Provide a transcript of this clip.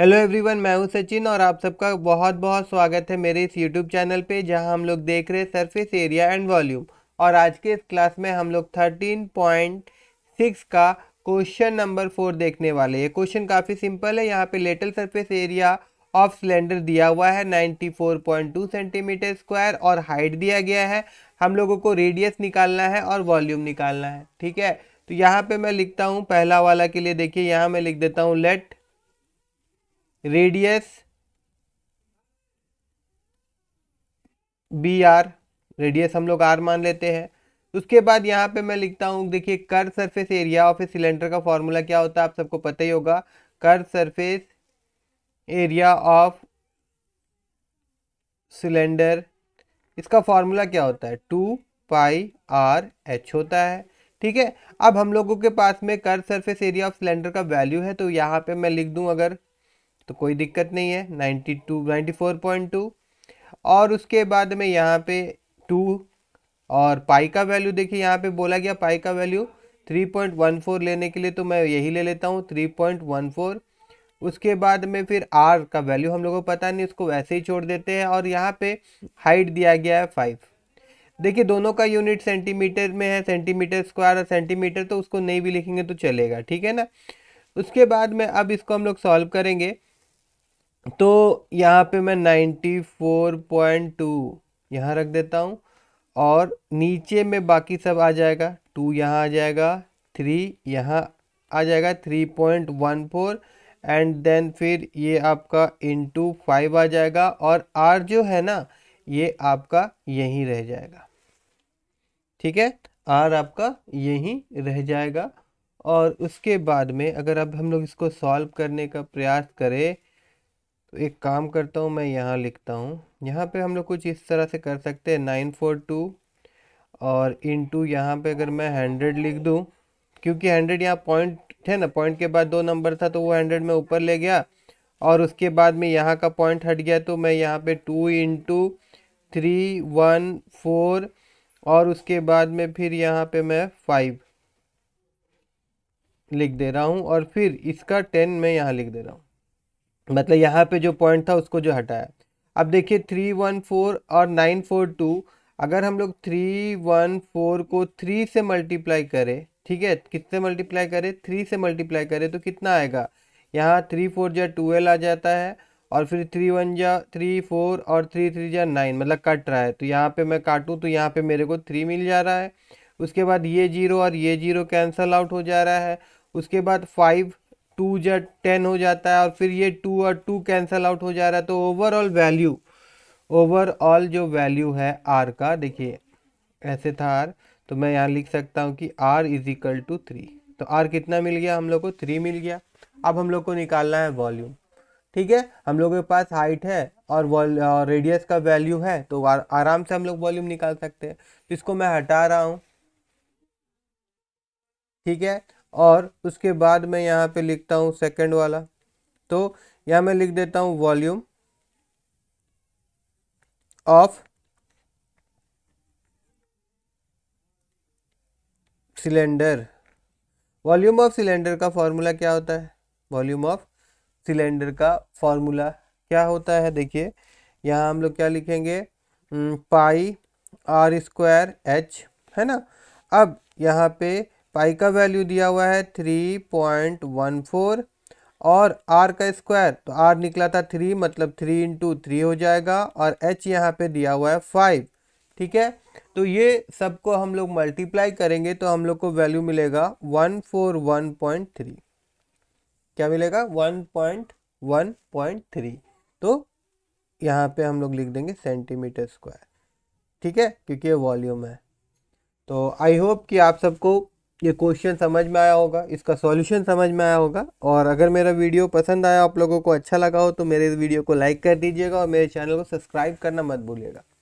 hello everyone मैं हूं सचिन और आप सबका बहुत बहुत स्वागत है मेरे इस यूट्यूब चैनल पे जहां हम लोग देख रहे हैं सरफेस एरिया एंड वॉल्यूम और आज के इस क्लास में हम लोग थर्टीन पॉइंट सिक्स का क्वेश्चन नंबर फोर देखने वाले हैं क्वेश्चन काफ़ी सिंपल है यहाँ पे lateral surface area of cylinder दिया हुआ है नाइन्टी सेंटीमीटर स्क्वायर और हाइट दिया गया है हम लोगों को रेडियस निकालना है और वॉल्यूम निकालना है ठीक है तो यहाँ पर मैं लिखता हूँ पहला वाला के लिए देखिए यहाँ मैं लिख देता हूँ let radius be R radius हम लोग आर मान लेते हैं उसके बाद यहाँ पे मैं लिखता हूँ देखिए curved surface area of a cylinder का फॉर्मूला क्या होता है आप सबको पता ही होगा curved surface area of cylinder इसका फॉर्मूला क्या होता है टू पाई आर एच होता है ठीक है अब हम लोगों के पास में curved surface area of cylinder का वैल्यू है तो यहाँ पे मैं लिख दूँ अगर तो कोई दिक्कत नहीं है ninety two ninety four point two और उसके बाद में यहाँ पे टू और पाई का वैल्यू देखिए यहाँ पे बोला गया पाई का value three point one four लेने के लिए तो मैं यही ले लेता हूँ थ्री पॉइंट वन फोर उसके बाद में फिर आर का वैल्यू हम लोगों को पता नहीं उसको वैसे ही छोड़ देते हैं और यहाँ पर हाइट दिया गया है फाइव देखिए दोनों का यूनिट सेंटीमीटर में है सेंटीमीटर स्क्वायर और सेंटीमीटर तो उसको नहीं भी लिखेंगे तो चलेगा ठीक है ना उसके बाद में अब इसको हम लोग सॉल्व करेंगे तो यहाँ पे मैं 94.2 यहाँ रख देता हूँ और नीचे में बाकी सब आ जाएगा टू यहाँ आ जाएगा थ्री यहाँ आ जाएगा three point one four and then फिर ये आपका इंटू फाइव आ जाएगा और आर जो है ना ये आपका यहीं रह जाएगा ठीक है आर आपका यहीं रह जाएगा और उसके बाद में अगर अब हम लोग इसको सॉल्व करने का प्रयास करें तो एक काम करता हूँ मैं यहाँ लिखता हूँ यहाँ पे हम लोग कुछ इस तरह से कर सकते हैं नाइन फोर टू और इन टू यहाँ पर अगर मैं हंड्रेड लिख दूँ क्योंकि हंड्रेड यहाँ पॉइंट है ना पॉइंट के बाद दो नंबर था तो वो हंड्रेड में ऊपर ले गया और उसके बाद में यहाँ का पॉइंट हट गया तो मैं यहाँ पे two into three one four और उसके बाद में फिर यहाँ पे मैं फाइव लिख दे रहा हूँ और फिर इसका टेन मैं यहाँ लिख दे रहा हूँ मतलब यहाँ पे जो पॉइंट था उसको जो हटाया अब देखिए थ्री वन फोर और नाइन फोर टू अगर हम लोग थ्री वन फोर को थ्री से मल्टीप्लाई करें ठीक है कितने मल्टीप्लाई करें थ्री से मल्टीप्लाई करें तो कितना आएगा यहाँ थ्री फोर जा ट्वेल्व आ जाता है और फिर थ्री वन जा थ्री फोर और थ्री थ्री जा नाइन मतलब कट रहा है तो यहाँ पे मैं काटूँ तो यहाँ पे मेरे को थ्री मिल जा रहा है उसके बाद ये जीरो और ये जीरो कैंसल आउट हो जा रहा है उसके बाद फाइव टू जेड टेन हो जाता है और फिर ये टू और टू कैंसल आउट हो जा रहा है तो ओवरऑल वैल्यू ओवरऑल जो वैल्यू है आर का देखिए ऐसे था आर तो मैं यहाँ लिख सकता हूँ कि R is equal to three तो आर कितना मिल गया हम लोग को थ्री मिल गया अब हम लोग को निकालना है वॉल्यूम ठीक है हम लोग के पास हाइट है और वॉल रेडियस का वैल्यू है तो आराम से हम लोग वॉल्यूम निकाल सकते हैं तो इसको मैं हटा रहा हूँ ठीक है और उसके बाद मैं यहाँ पे लिखता हूँ सेकंड वाला तो यहाँ मैं लिख देता हूँ volume of cylinder volume of cylinder का फॉर्मूला क्या होता है वॉल्यूम ऑफ सिलेंडर का फॉर्मूला क्या होता है देखिए यहाँ हम लोग क्या लिखेंगे पाई आर स्क्वायर एच है ना अब यहाँ पे पाई का वैल्यू दिया हुआ है थ्री पॉइंट वन फोर और आर का स्क्वायर तो आर निकला था थ्री मतलब थ्री इंटू थ्री हो जाएगा और एच यहाँ पे दिया हुआ है फाइव ठीक है तो ये सबको हम लोग मल्टीप्लाई करेंगे तो हम लोग को वैल्यू मिलेगा one four one point three क्या मिलेगा one point one point three तो यहाँ पे हम लोग लिख देंगे सेंटीमीटर स्क्वायर ठीक है क्योंकि ये वॉल्यूम है तो आई होप कि आप सबको ये क्वेश्चन समझ में आया होगा इसका सॉल्यूशन समझ में आया होगा और अगर मेरा वीडियो पसंद आया आप लोगों को अच्छा लगा हो तो मेरे वीडियो को लाइक कर दीजिएगा और मेरे चैनल को सब्सक्राइब करना मत भूलिएगा